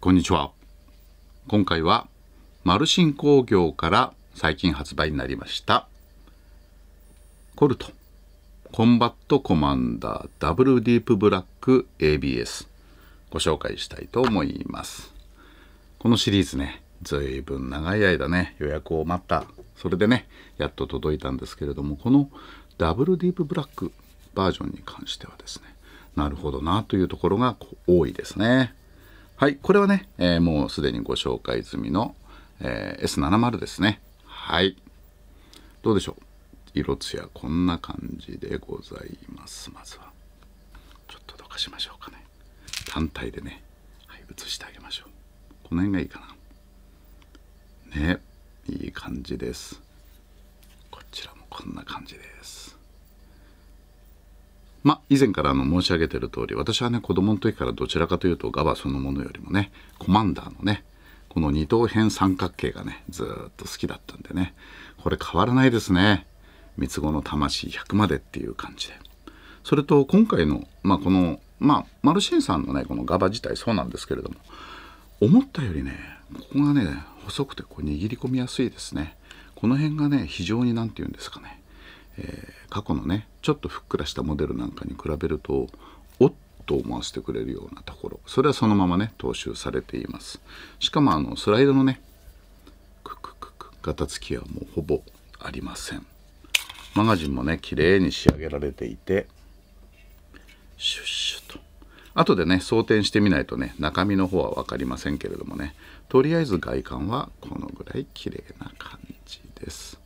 こんにちは。今回は、マルシン工業から最近発売になりました、コルト、コンバットコマンダーダブルディープブラック ABS、ご紹介したいと思います。このシリーズね、ずいぶん長い間ね、予約を待った。それでね、やっと届いたんですけれども、このダブルディープブラックバージョンに関してはですね、なるほどなというところが多いですね。はい、これはね、えー、もうすでにご紹介済みの、えー、S70 ですね。はい。どうでしょう色艶こんな感じでございます。まずは、ちょっとどかしましょうかね。単体でね、はい、映してあげましょう。この辺がいいかな。ね、いい感じです。こちらもこんな感じです。ま以前からあの申し上げてる通り私はね子供の時からどちらかというとガバそのものよりもねコマンダーのねこの二等辺三角形がねずっと好きだったんでねこれ変わらないですね三つ子の魂100までっていう感じでそれと今回の、まあ、この、まあ、マルシンさんのねこのガバ自体そうなんですけれども思ったよりねここがね細くてこう握り込みやすいですねこの辺がね非常に何て言うんですかねえー、過去のねちょっとふっくらしたモデルなんかに比べるとおっと思わせてくれるようなところそれはそのままね踏襲されていますしかもあのスライドのねククククタつきはもうほぼありませんマガジンもね綺麗に仕上げられていてシュッシュと後でね装填してみないとね中身の方は分かりませんけれどもねとりあえず外観はこのぐらい綺麗な感じです。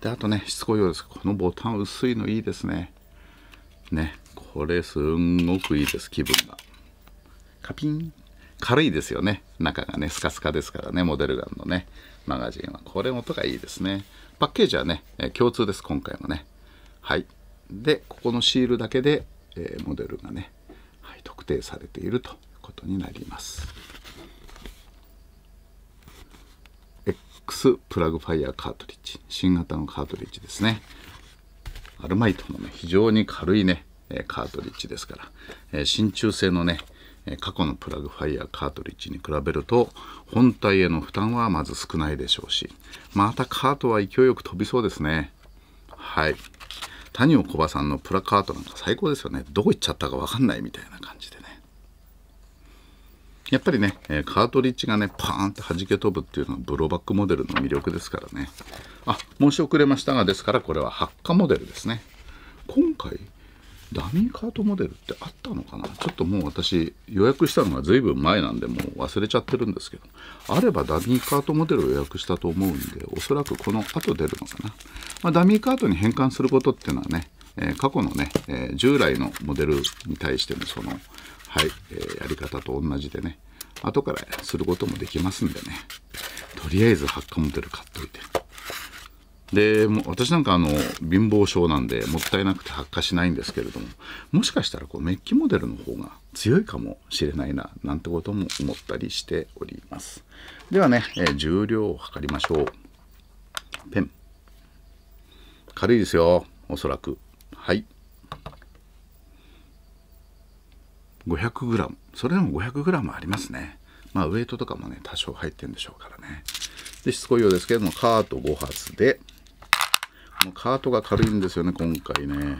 であとねしつこいようですこのボタン薄いのいいですねねこれすんごくいいです気分がカピン軽いですよね中がねスカスカですからねモデルガンのねマガジンはこれ音がいいですねパッケージはね、え共通です今回もねはいでここのシールだけで、えー、モデルがね、はい、特定されているということになります x プラグファイヤーカートリッジ新型のカートリッジですねアルマイトの、ね、非常に軽いねカートリッジですから、え真鍮製のね過去のプラグファイヤーカートリッジに比べると本体への負担はまず少ないでしょうしまたカートは勢いよく飛びそうですねはい谷尾小葉さんのプラカートなんか最高ですよねどこ行っちゃったか分かんないみたいな感じでやっぱりね、えカートリッジがね、パーンって弾け飛ぶっていうのはブローバックモデルの魅力ですからね。あ、申し遅れましたが、ですからこれは発火モデルですね。今回、ダミーカートモデルってあったのかなちょっともう私予約したのが随分前なんでもう忘れちゃってるんですけどあればダミーカートモデルを予約したと思うんでおそらくこの後出るのかな、まあ、ダミーカートに変換することっていうのはね、えー、過去のね、えー、従来のモデルに対してのそのはい、えー、やり方と同じでね、後からすることもできますんでね、とりあえず発火モデル買っといて。で、も私なんかあの、貧乏症なんで、もったいなくて発火しないんですけれども、もしかしたらこうメッキモデルの方が強いかもしれないな、なんてことも思ったりしております。ではね、えー、重量を測りましょう。ペン。軽いですよ、おそらく。はい。500g それでも 500g ありますねまあウエイトとかもね多少入ってるんでしょうからねでしつこいようですけれどもカート5発でこのカートが軽いんですよね今回ね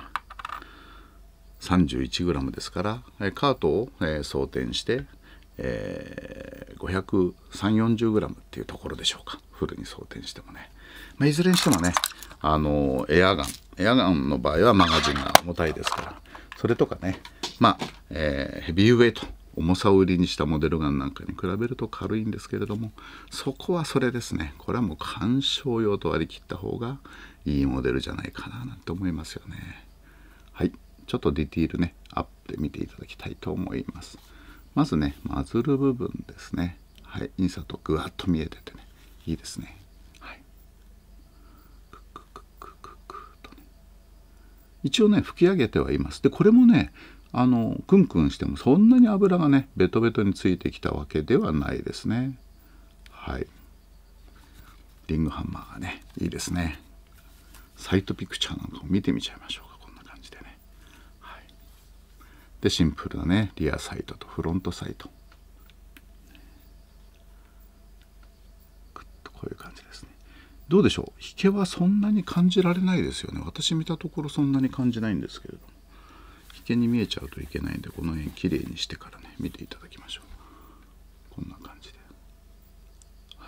31g ですからカートを、えー、装填してえー、53040g っていうところでしょうかフルに装填してもね、まあ、いずれにしてもねあのー、エアガンエアガンの場合はマガジンが重たいですからそれとかねまあ、えー、ヘビーウェイト重さを売りにしたモデルガンなんかに比べると軽いんですけれどもそこはそれですねこれはもう鑑賞用と割り切った方がいいモデルじゃないかななんて思いますよねはいちょっとディティールねアップで見ていただきたいと思いますまずねマズル部分ですねはいインサートぐわっと見えててねいいですね一応ね吹き上げてはいますでこれもねあのクンクンしてもそんなに油がねベトベトについてきたわけではないですねはいリングハンマーがねいいですねサイトピクチャーなんかも見てみちゃいましょうかこんな感じでね、はい、でシンプルなねリアサイトとフロントサイトグッとこういう感じですねどうでしょう引けはそんなに感じられないですよね私見たところそんなに感じないんですけれども険に見えちゃうといけないんでこの辺きれいにしてからね見ていただきましょうこんな感じで、は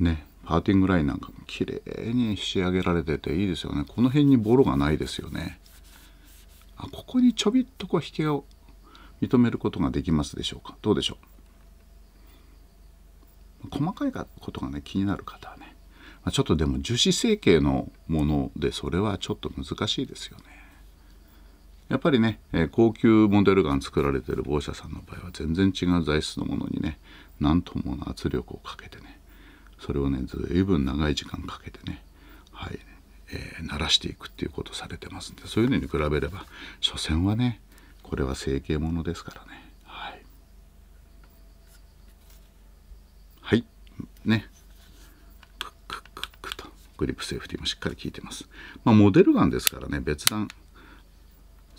い、ねパーティングラインなんかもきれいに仕上げられてていいですよねこの辺にボロがないですよねあここにちょびっとこう引けを認めることができますでしょうかどうでしょう細かいことがね気になる方はねちょっとでも樹脂成形のものでそれはちょっと難しいですよねやっぱりね、え高級モデルガン作られてる某社さんの場合は全然違う材質のものにね何ともの圧力をかけてねそれをね随分長い時間かけてねはい、えー、鳴らしていくっていうことされてますんでそういうのに比べれば所詮はねこれは成形ものですからねはい、はい、ねクックックックとグリップセーフティーもしっかり効いてますまあモデルガンですからね別段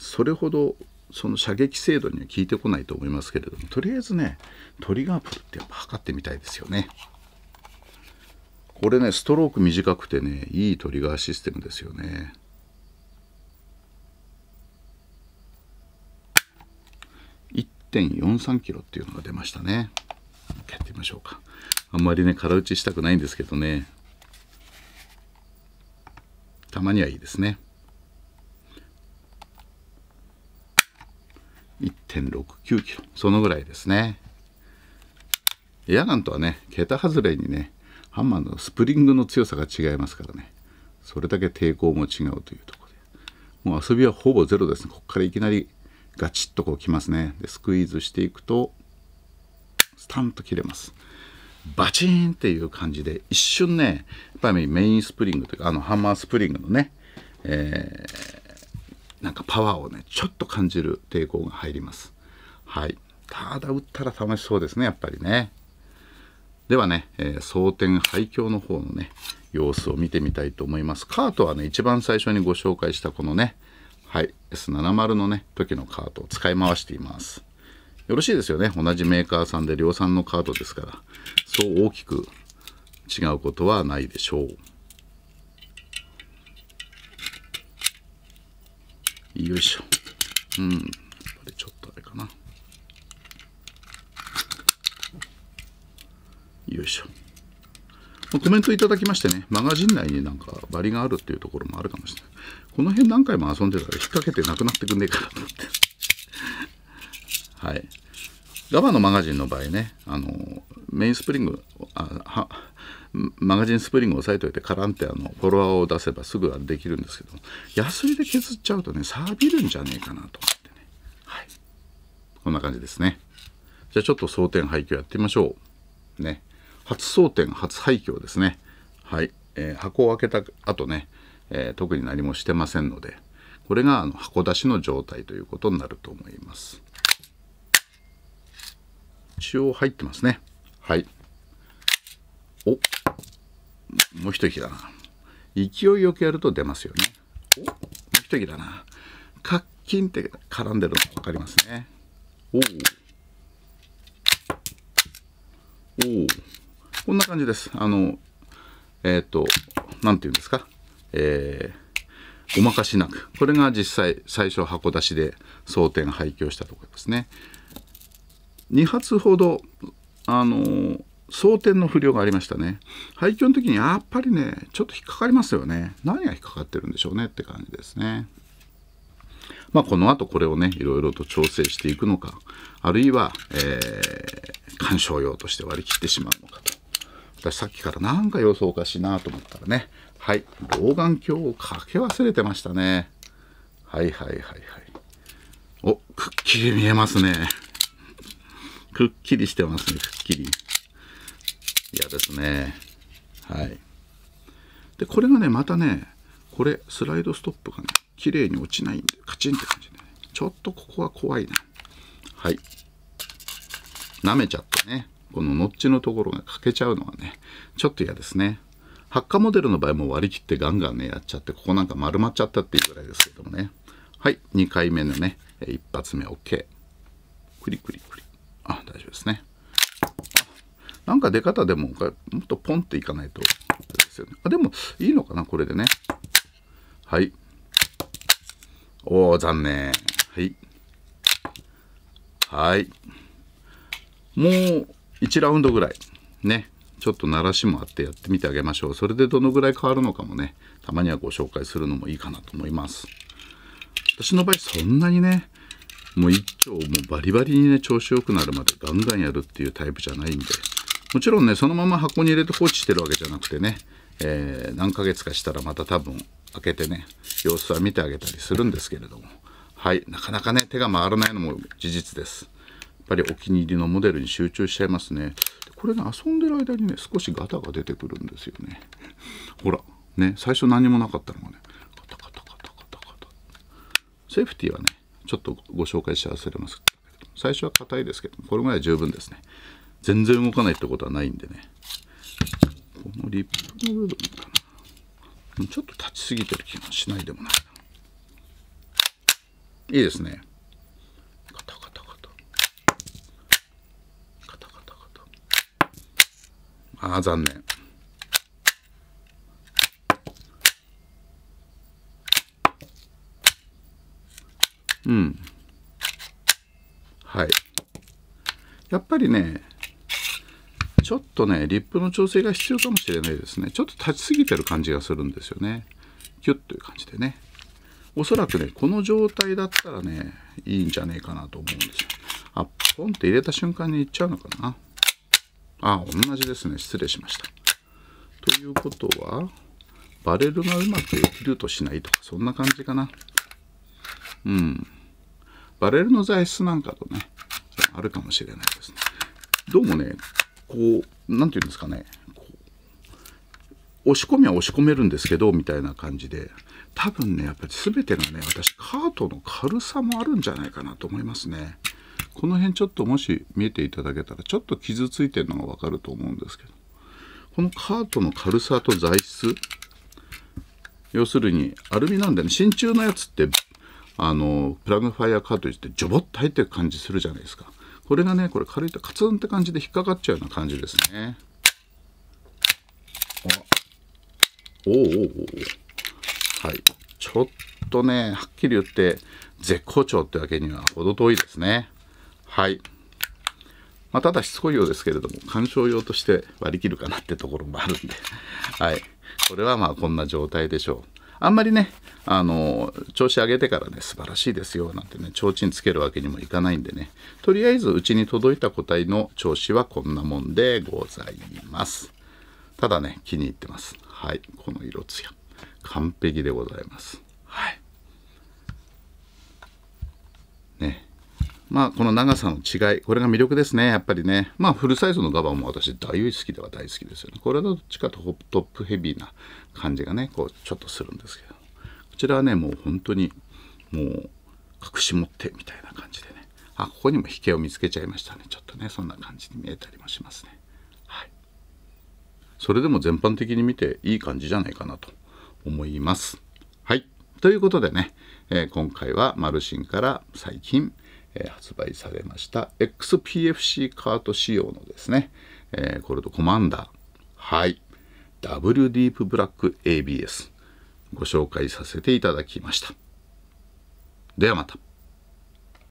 それほどその射撃精度には効いてこないと思いますけれどもとりあえずねトリガープルってやっぱ測ってみたいですよねこれねストローク短くてねいいトリガーシステムですよね1.43キロっていうのが出ましたねやってみましょうかあんまりね空打ちしたくないんですけどねたまにはいいですね1.69キロそのぐらいですねエアガンとはね桁外れにねハンマーのスプリングの強さが違いますからねそれだけ抵抗も違うというところでもう遊びはほぼゼロですねこっからいきなりガチッとこうきますねでスクイーズしていくとスタンと切れますバチーンっていう感じで一瞬ねやっぱりメインスプリングというかあのハンマースプリングのね、えーなんかパワーをねちょっと感じる抵抗が入りますはいただ打ったら楽しそうですねやっぱりねではね、えー、蒼天廃墟の方のね様子を見てみたいと思いますカートはね一番最初にご紹介したこのねはい S70 のね時のカートを使い回していますよろしいですよね同じメーカーさんで量産のカードですからそう大きく違うことはないでしょうよいしょうんやっぱりちょっとあれかなよいしょコメントいただきましてね、マガジン内になんかバリがあるっていうところもあるかもしれない。この辺何回も遊んでたら引っ掛けてなくなってくんねえかなと思って。はい。ガバのマガジンの場合ねあのメインスプリングあマガジンスプリングを押さえておいてカランってあのフォロワーを出せばすぐできるんですけどヤスリで削っちゃうとね錆びるんじゃねえかなと思ってね、はい、こんな感じですねじゃあちょっと装填廃墟やってみましょうね初装填初廃墟ですねはい、えー、箱を開けた後ね、えー、特に何もしてませんのでこれがあの箱出しの状態ということになると思います一応入ってますねはいおもう一息だな勢いよくやると出ますよねおもう一息だなカッキンって絡んでるの分かりますねおおおこんな感じですあのえっ、ー、と何て言うんですかえーおまかしなくこれが実際最初箱出しで蒼天廃墟したところですね2発ほどあの装填の不良がありましたね廃墟の時にやっぱりねちょっと引っかかりますよね何が引っかかってるんでしょうねって感じですねまあこの後これをねいろいろと調整していくのかあるいは、えー、鑑賞用として割り切ってしまうのかと私さっきからなんか様子おかしいなと思ったらねはい老眼鏡をかけ忘れてましたねはいはいはいはいおくっきり見えますねくっきりしてますね、くっきり。嫌ですね。はい。で、これがね、またね、これ、スライドストップがね、綺麗に落ちないんで、カチンって感じで、ね、ちょっとここは怖いな。はい。舐めちゃってね、このノッチのところが欠けちゃうのはね、ちょっと嫌ですね。発火モデルの場合も割り切ってガンガンね、やっちゃって、ここなんか丸まっちゃったっていうぐらいですけどもね。はい、2回目のね、1発目 OK。クリクリクリ。あ大丈夫ですねなんか出方でももっとポンっていかないとですよねあでもいいのかなこれでねはいおお残念はいはいもう1ラウンドぐらいねちょっと慣らしもあってやってみてあげましょうそれでどのぐらい変わるのかもねたまにはご紹介するのもいいかなと思います私の場合そんなにねもう一丁もうバリバリにね調子良くなるまでガンガンやるっていうタイプじゃないんでもちろんねそのまま箱に入れて放置してるわけじゃなくてね、えー、何ヶ月かしたらまた多分開けてね様子は見てあげたりするんですけれどもはいなかなかね手が回らないのも事実ですやっぱりお気に入りのモデルに集中しちゃいますねこれね遊んでる間にね少しガタが出てくるんですよねほらね最初何もなかったのがねガタガタガタガタタセーフティーはねちょっとご紹介して忘れます最初は硬いですけどこれぐらい十分ですね全然動かないってことはないんでねこのリップの部分かなちょっと立ちすぎてる気もしないでもないいいですねカタカタカタカタカタカタああ残念うんはいやっぱりねちょっとねリップの調整が必要かもしれないですねちょっと立ちすぎてる感じがするんですよねキュッという感じでねおそらくねこの状態だったらねいいんじゃねえかなと思うんですよあポンって入れた瞬間にいっちゃうのかなあ同じですね失礼しましたということはバレルがうまくできるとしないとかそんな感じかなうんバレルの材質なんかとね、あるかもしれないですね。どうもね、こう、何て言うんですかね、押し込みは押し込めるんですけど、みたいな感じで、多分ね、やっぱり全てがね、私、カートの軽さもあるんじゃないかなと思いますね。この辺ちょっともし見えていただけたら、ちょっと傷ついてるのがわかると思うんですけど、このカートの軽さと材質、要するにアルミなんでね、真鍮のやつってあのプラグファイアカートリッジってジョボッと入ってる感じするじゃないですかこれがねこれ軽いとカツンって感じで引っかかっちゃうような感じですねおおおおはいちょっとねはっきり言って絶好調ってわけには程遠いですねはいまあ、ただしつこいようですけれども、鑑賞用として割り切るかなってところもあるんで、はい。これはまあこんな状態でしょう。あんまりねあの調子上げてからね素晴らしいですよなんてね提灯つけるわけにもいかないんでねとりあえずうちに届いた個体の調子はこんなもんでございますただね気に入ってますはいこの色つや完璧でございますはいねまあ、この長さの違い、これが魅力ですね、やっぱりね。まあ、フルサイズのガバンも私大好きでは大好きですよね。これはどっちかとトップヘビーな感じがね、こう、ちょっとするんですけど。こちらはね、もう本当に、もう、隠し持ってみたいな感じでね。あ、ここにも引けを見つけちゃいましたね。ちょっとね、そんな感じに見えたりもしますね。はい。それでも全般的に見ていい感じじゃないかなと思います。はい。ということでね、えー、今回はマルシンから最近、え発売されました XPFC カート仕様のですね、えー、コルドコマンダー。はい。W ディープブラック ABS ご紹介させていただきました。ではまた。